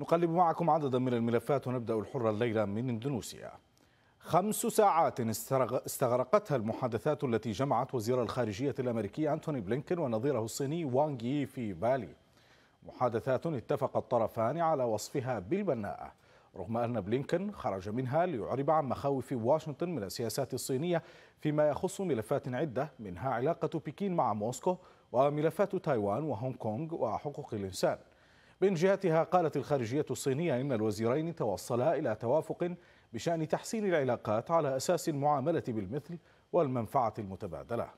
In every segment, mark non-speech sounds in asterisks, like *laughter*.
نقلب معكم عددا من الملفات ونبدأ الحرة الليلة من اندونيسيا خمس ساعات استغرقتها المحادثات التي جمعت وزير الخارجية الأمريكي أنتوني بلينكن ونظيره الصيني وانغ يي في بالي محادثات اتفق الطرفان على وصفها بالبناءة رغم أن بلينكن خرج منها ليعرب عن مخاوف واشنطن من السياسات الصينية فيما يخص ملفات عدة منها علاقة بكين مع موسكو وملفات تايوان وهونغ كونغ وحقوق الإنسان من جهتها قالت الخارجية الصينية إن الوزيرين توصلا إلى توافق بشأن تحسين العلاقات على أساس المعاملة بالمثل والمنفعة المتبادلة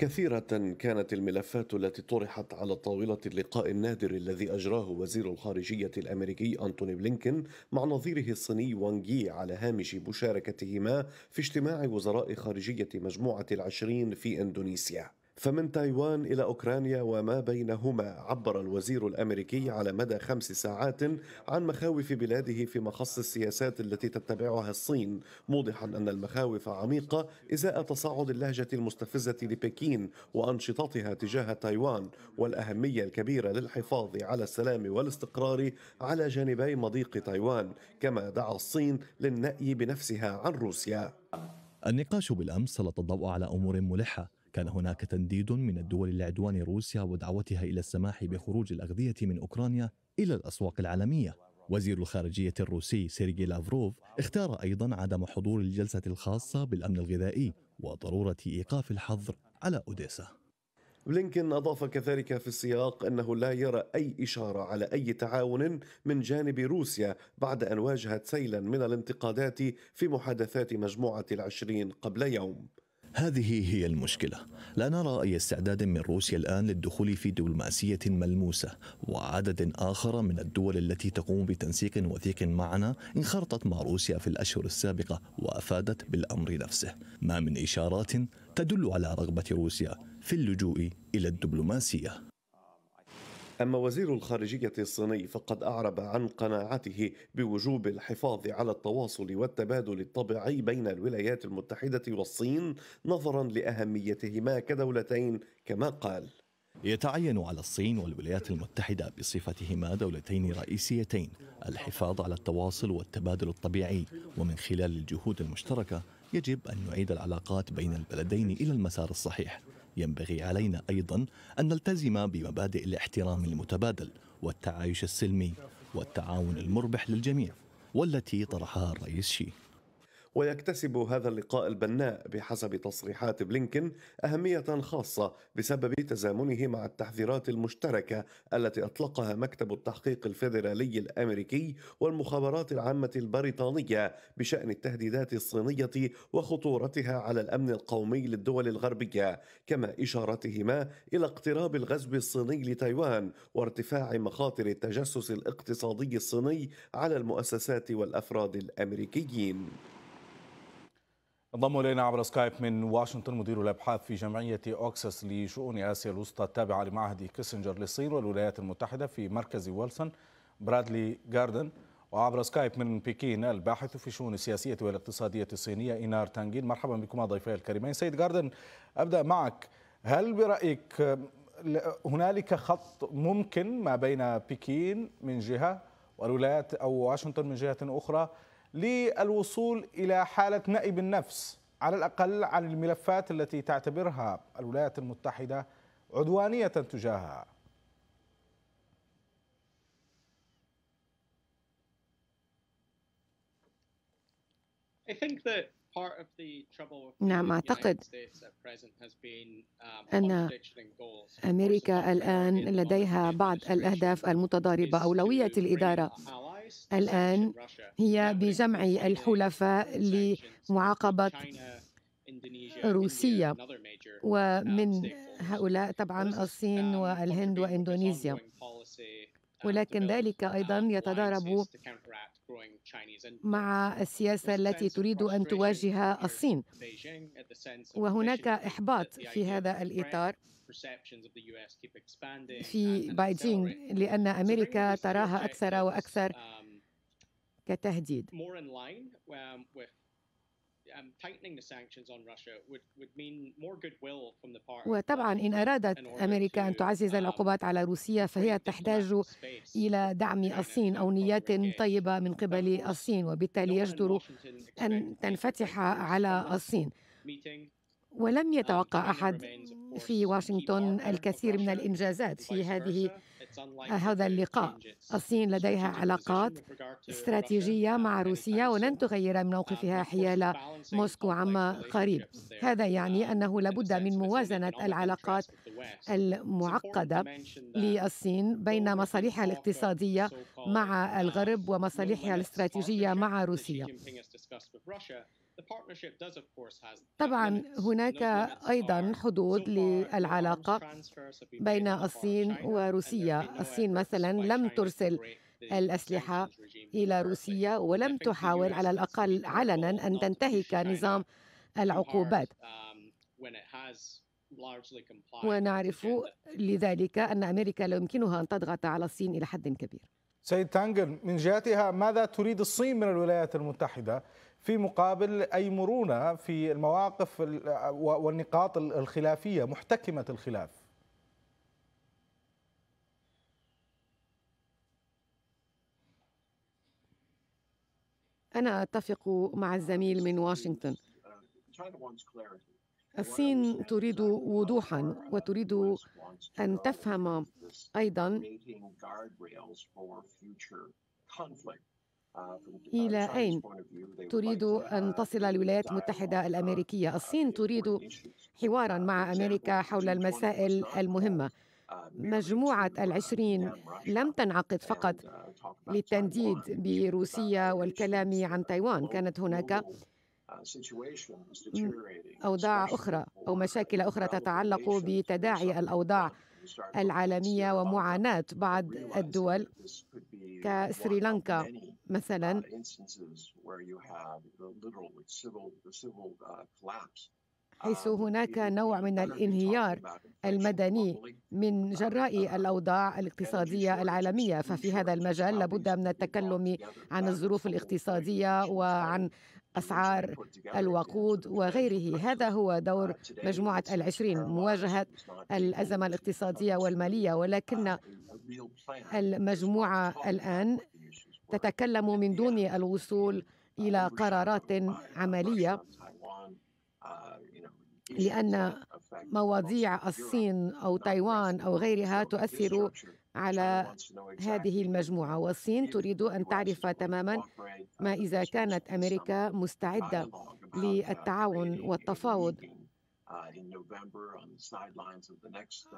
كثيرة كانت الملفات التي طرحت على طاولة اللقاء النادر الذي أجراه وزير الخارجية الأمريكي أنتوني بلينكن مع نظيره الصيني وانغ على هامش مشاركتهما في اجتماع وزراء خارجية مجموعة العشرين في إندونيسيا فمن تايوان إلى أوكرانيا وما بينهما عبر الوزير الأمريكي على مدى خمس ساعات عن مخاوف بلاده في مخص السياسات التي تتبعها الصين موضحا أن المخاوف عميقة إزاء تصاعد اللهجة المستفزة لبكين وأنشطتها تجاه تايوان والأهمية الكبيرة للحفاظ على السلام والاستقرار على جانبي مضيق تايوان كما دعا الصين للنأي بنفسها عن روسيا النقاش بالأمس سلط الضوء على أمور ملحة كان هناك تنديد من الدول لعدوان روسيا ودعوتها الى السماح بخروج الاغذيه من اوكرانيا الى الاسواق العالميه وزير الخارجية الروسي سيرجي لافروف اختار أيضا عدم حضور الجلسة الخاصة بالأمن الغذائي وضرورة إيقاف الحظر على أوديسا بلينكن أضاف كذلك في السياق أنه لا يرى أي إشارة على أي تعاون من جانب روسيا بعد أن واجهت سيلا من الانتقادات في محادثات مجموعة العشرين قبل يوم هذه هي المشكلة لا نرى أي استعداد من روسيا الآن للدخول في دبلوماسية ملموسة وعدد آخر من الدول التي تقوم بتنسيق وثيق معنا انخرطت مع روسيا في الأشهر السابقة وأفادت بالأمر نفسه ما من إشارات تدل على رغبة روسيا في اللجوء إلى الدبلوماسية أما وزير الخارجية الصيني فقد أعرب عن قناعته بوجوب الحفاظ على التواصل والتبادل الطبيعي بين الولايات المتحدة والصين نظرا لأهميتهما كدولتين كما قال يتعين على الصين والولايات المتحدة بصفتهما دولتين رئيسيتين الحفاظ على التواصل والتبادل الطبيعي ومن خلال الجهود المشتركة يجب أن نعيد العلاقات بين البلدين إلى المسار الصحيح ينبغي علينا أيضا أن نلتزم بمبادئ الاحترام المتبادل والتعايش السلمي والتعاون المربح للجميع والتي طرحها الرئيس شي ويكتسب هذا اللقاء البناء بحسب تصريحات بلينكن أهمية خاصة بسبب تزامنه مع التحذيرات المشتركة التي أطلقها مكتب التحقيق الفيدرالي الأمريكي والمخابرات العامة البريطانية بشأن التهديدات الصينية وخطورتها على الأمن القومي للدول الغربية كما إشارتهما إلى اقتراب الغزو الصيني لتايوان وارتفاع مخاطر التجسس الاقتصادي الصيني على المؤسسات والأفراد الأمريكيين انضم الينا عبر سكايب من واشنطن مدير الابحاث في جمعيه اوكسس لشؤون اسيا الوسطى التابعه لمعهد كيسنجر للصين والولايات المتحده في مركز ويلسون برادلي جاردن وعبر سكايب من بكين الباحث في الشؤون السياسيه والاقتصاديه الصينيه اينار تانجين مرحبا بكما ضيفي الكريمين سيد جاردن ابدا معك هل برايك هنالك خط ممكن ما بين بكين من جهه والولايات او واشنطن من جهه اخرى للوصول إلى حالة نائب النفس على الأقل عن الملفات التي تعتبرها الولايات المتحدة عدوانية تجاهها نعم أعتقد um, أن أمريكا الآن لديها بعض الأهداف المتضاربة أولوية الإدارة الآن هي بجمع الحلفاء لمعاقبة روسيا ومن هؤلاء طبعا الصين والهند وإندونيسيا ولكن ذلك أيضا يتضارب مع السياسة التي تريد أن تواجه الصين وهناك إحباط في هذا الإطار في بايجين لأن أمريكا تراها أكثر وأكثر كتهديد um, um, وطبعا إن أرادت أمريكا أن تعزز um, العقوبات على روسيا فهي تحتاج إلى دعم الصين أو نيات طيبة من قبل الصين وبالتالي يجدر أن تنفتح على الصين ولم يتوقع أحد في واشنطن الكثير من الإنجازات في هذه هذا اللقاء الصين لديها علاقات استراتيجية مع روسيا ولن تغير من uh, موقفها حيال موسكو عما قريب هذا يعني um, أنه لابد من موازنة العلاقات المعقدة للصين بين مصالحها الاقتصادية مع الغرب ومصالحها الاستراتيجية مع روسيا طبعا هناك ايضا حدود للعلاقه بين الصين وروسيا الصين مثلا لم ترسل الاسلحه الى روسيا ولم تحاول على الاقل علنا ان تنتهك نظام العقوبات um, ونعرف لذلك ان امريكا لا يمكنها ان تضغط على الصين الى حد كبير سيد تانجل من جهتها ماذا تريد الصين من الولايات المتحده في مقابل أي مرونة في المواقف والنقاط الخلافية محتكمة الخلاف أنا أتفق مع الزميل من واشنطن الصين تريد وضوحا وتريد أن تفهم أيضا إلى أين تريد أن تصل الولايات المتحدة الأمريكية؟ الصين تريد حوارا مع أمريكا حول المسائل المهمة uh, مجموعة uh, العشرين لم تنعقد فقط uh, للتنديد بروسيا والكلام عن تايوان كانت هناك أوضاع أخرى أو مشاكل أخرى تتعلق بتداعي الأوضاع العالمية ومعاناة بعض الدول كسريلانكا مثلا uh, uh, uh, حيث هناك نوع من الانهيار المدني من جراء الاوضاع الاقتصاديه العالميه ففي هذا المجال لابد من التكلم عن الظروف الاقتصاديه وعن أسعار الوقود وغيره هذا هو دور مجموعة العشرين مواجهة الأزمة الاقتصادية والمالية ولكن المجموعة الآن تتكلم من دون الوصول الى قرارات عمليه لان مواضيع الصين او تايوان او غيرها تؤثر على هذه المجموعه والصين تريد ان تعرف تماما ما اذا كانت امريكا مستعده للتعاون والتفاوض آه، آه،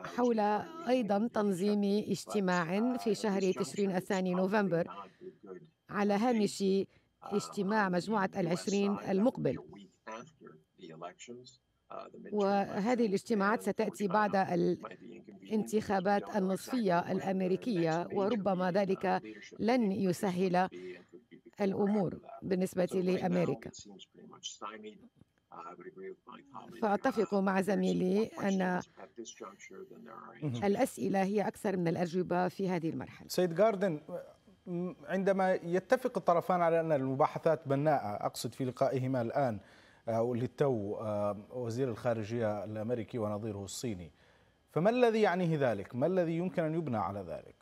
uh, حول أيضا تنظيم اجتماع uh, في شهر تشرين الثاني نوفمبر على هامش uh, اجتماع مجموعة العشرين المقبل وهذه الاجتماعات ستأتي بعد الانتخابات النصفية الأمريكية وربما ذلك لن يسهل الأمور بالنسبة لأمريكا فأتفق مع زميلي أن الأسئلة هي أكثر من الأجوبة في هذه المرحلة سيد جاردن عندما يتفق الطرفان على أن المباحثات بناءة أقصد في لقائهما الآن آه، للتو آه، وزير الخارجية الأمريكي ونظيره الصيني فما الذي يعنيه ذلك؟ ما الذي يمكن أن يبنى على ذلك؟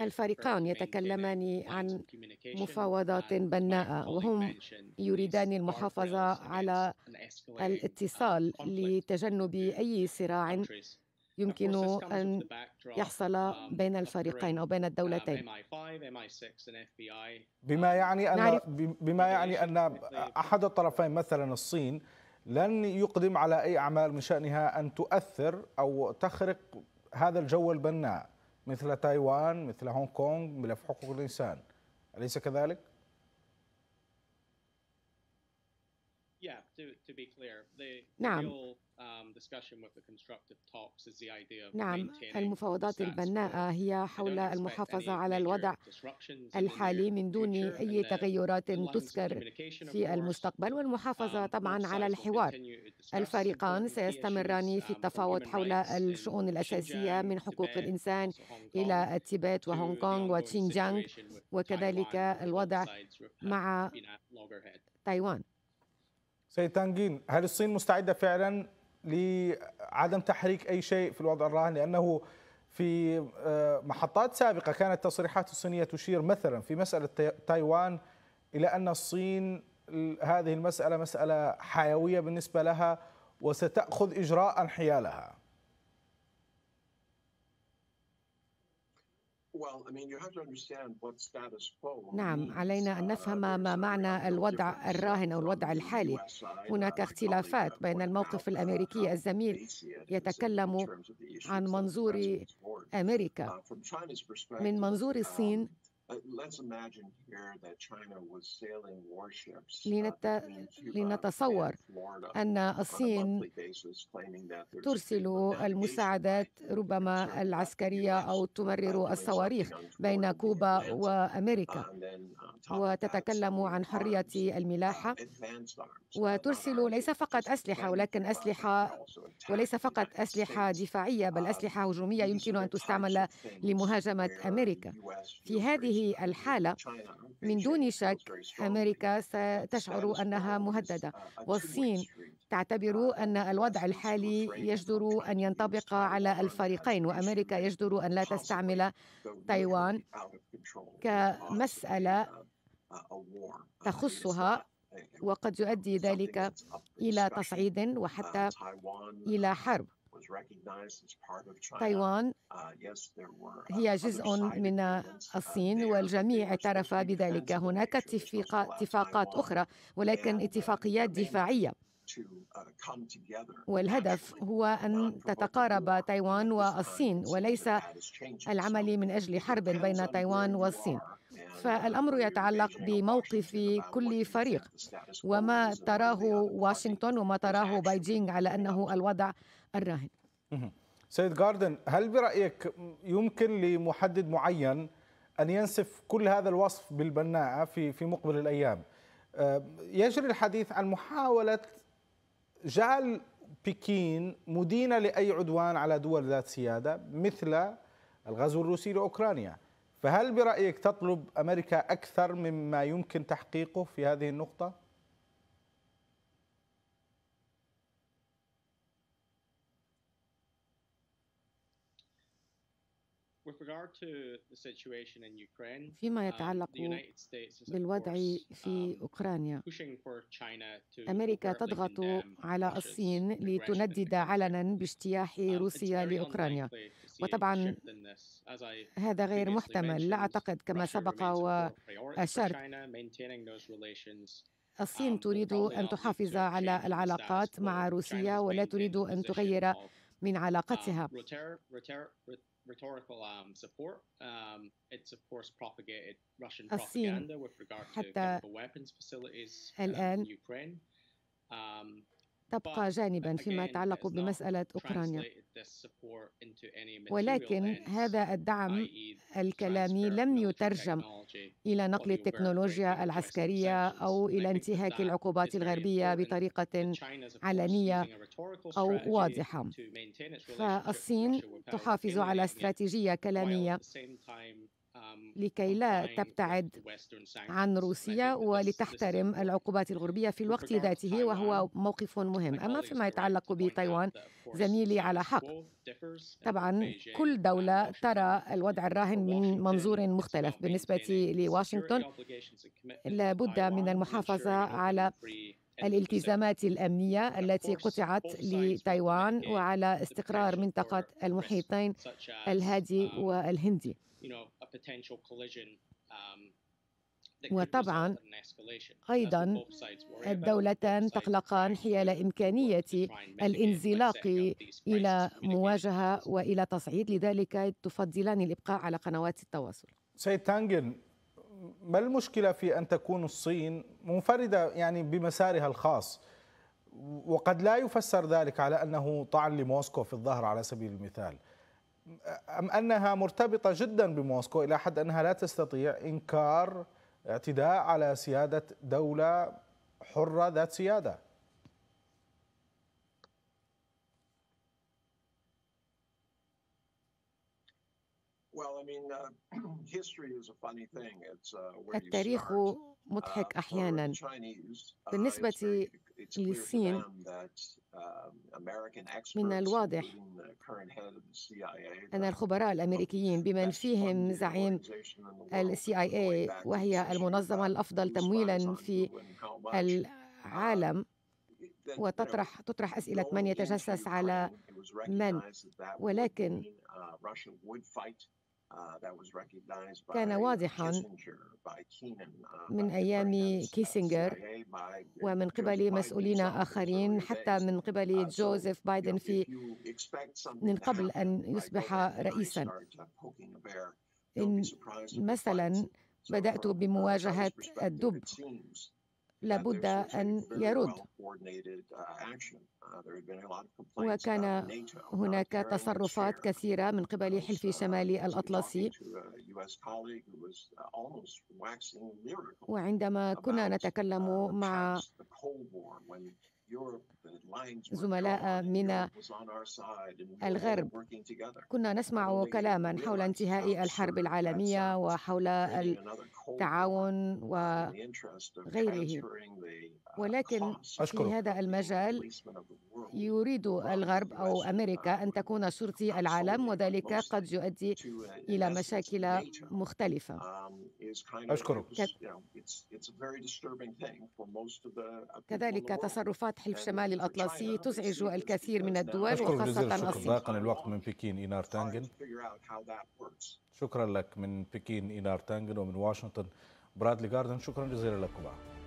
الفريقان يتكلمان عن مفاوضات uh, بناءة وهم يريدان المحافظة على uh, الاتصال لتجنب أي صراع يمكن أن يحصل بين الفريقين أو بين um, الدولتين بما يعني أن بما يعني أن أحد الطرفين مثلا الصين لن يقدم على أي أعمال من شأنها أن تؤثر أو تخرق هذا الجو البناء مثل تايوان مثل هونغ كونغ ملف حقوق الإنسان أليس كذلك؟ نعم Um, نعم المفاوضات البناءة هي حول المحافظة على الوضع الحالي من دون أي تغيرات تذكر في المستقبل والمحافظة um, طبعا على الحوار الفريقان سيستمران في um, التفاوض حول الشؤون الأساسية من حقوق الإنسان إلى التبت وهونغ كونغ وتشينجانغ وكذلك الوضع مع تايوان سيد تانجين هل الصين مستعدة فعلا لعدم تحريك أي شيء في الوضع الراهن لأنه في آه، محطات سابقة كانت التصريحات الصينية تشير مثلا في مسألة تايوان إلى أن الصين هذه المسألة مسألة حيوية بالنسبة لها وستأخذ إجراء حيالها نعم علينا ان uh, نفهم ما معنى الوضع الراهن او الوضع الحالي هناك اختلافات بين الموقف uh, الامريكي الزميل يتكلم عن منظور امريكا uh, من منظور um, الصين Uh, لنتصور أن الصين ترسل المساعدات ربما العسكرية أو تمرر الصواريخ بين كوبا وأمريكا uh, وتتكلم عن حرية الملاحة وترسل ليس فقط أسلحة يعني ولكن أسلحة وليس فقط أسلحة دفاعية بل آه، أسلحة هجومية يمكن أن تستعمل لمهاجمة أمريكا في هذه الحالة من دون شك أمريكا ستشعر أنها مهددة uh, والصين تعتبر uh, أن الوضع الحالي يجدر أن ينطبق على الفريقين وأمريكا يجدر أن لا تستعمل تايوان كمسألة تخصها وقد يؤدي ذلك إلى تصعيد uh, وحتى uh, إلى حرب تايوان uh, هي جزء من الصين والجميع اعترف بذلك هناك اتفاقات أخرى ولكن اتفاقيات دفاعية Uh, والهدف هو أن تتقارب تايوان والصين وليس العمل من أجل حرب بين تايوان والصين فالأمر يتعلق بموقف كل فريق وما تراه واشنطن وما تراه بايجينغ على أنه الوضع الراهن سيد جاردن هل برأيك يمكن لمحدد معين أن ينسف كل هذا الوصف بالبناءة في في مقبل الأيام آه، يجري الحديث عن محاولة جعل بكين مدينة لأي عدوان على دول ذات سيادة مثل الغزو الروسي لأوكرانيا فهل برأيك تطلب أمريكا أكثر مما يمكن تحقيقه في هذه النقطة؟ فيما um, يتعلق بالوضع في um, أوكرانيا أمريكا تضغط على الصين لتندد علنا باجتياح um, روسيا لأوكرانيا وطبعا هذا غير محتمل لا أعتقد كما سبق وأشرت الصين تريد أن تحافظ على العلاقات مع روسيا ولا تريد أن تغير من علاقتها rhetorical um, support. Um, it's of course propagated Russian propaganda with regard to chemical weapons facilities uh, in Ukraine. Um, تبقى جانبا فيما يتعلق بمسألة أوكرانيا ولكن هذا الدعم الكلامي لم يترجم إلى نقل التكنولوجيا العسكرية أو إلى انتهاك العقوبات الغربية بطريقة علنية أو واضحة فالصين تحافظ على استراتيجية كلامية لكي لا تبتعد عن روسيا ولتحترم العقوبات الغربية في الوقت ذاته وهو موقف مهم أما فيما يتعلق بتايوان زميلي على حق طبعا كل دولة ترى الوضع الراهن من منظور مختلف بالنسبة لواشنطن لابد من المحافظة على الالتزامات الأمنية التي قطعت لتايوان وعلى استقرار منطقة المحيطين الهادي um, والهندي um, وطبعا ايضا الدولتان تقلقان حيال امكانيه الانزلاق الى مواجهه والى تصعيد لذلك تفضلان الابقاء على قنوات التواصل سيد تانجن ما المشكلة في أن تكون الصين منفردة يعني بمسارها الخاص وقد لا يفسر ذلك على أنه طعن لموسكو في الظهر على سبيل المثال أم أنها مرتبطة جدا بموسكو إلى حد أنها لا تستطيع إنكار اعتداء على سيادة دولة حرة ذات سيادة Uh, *clears throat* uh, التاريخ مضحك uh, احيانا بالنسبه للصين um, من الواضح ان الخبراء الامريكيين بمن فيهم زعيم السي اي اي وهي المنظمه الافضل تمويلا في العالم وتطرح تطرح اسئله من يتجسس على من ولكن Uh, كان واضحا uh, من أيام كيسنجر uh, ومن قبل مسؤولين آخرين حتى من قبل جوزيف بايدن في من قبل أن يصبح رئيسا إن مثلا بدأت بمواجهة الدب لابد أن يرد وكان uh, uh, هناك تصرفات كثيرة من قبل حلف uh, شمالي الأطلسي وعندما كنا نتكلم مع زملاء من الغرب كنا نسمع كلاما حول انتهاء الحرب العالمية وحول التعاون وغيره uh, ولكن في هذا المجال يريد الغرب أو أمريكا أن uh, تكون شرطي العالم وذلك قد يؤدي إلى مشاكل مختلفة um, أشكرك كذلك تصرفات حلف شمال الأطلسي تزعج الكثير من الدول وخاصة الصين ضاقنا الوقت من بكين إينار تانجن شكرا لك من بكين إينار تانجن ومن واشنطن برادلي جاردن شكرا جزيلا لكما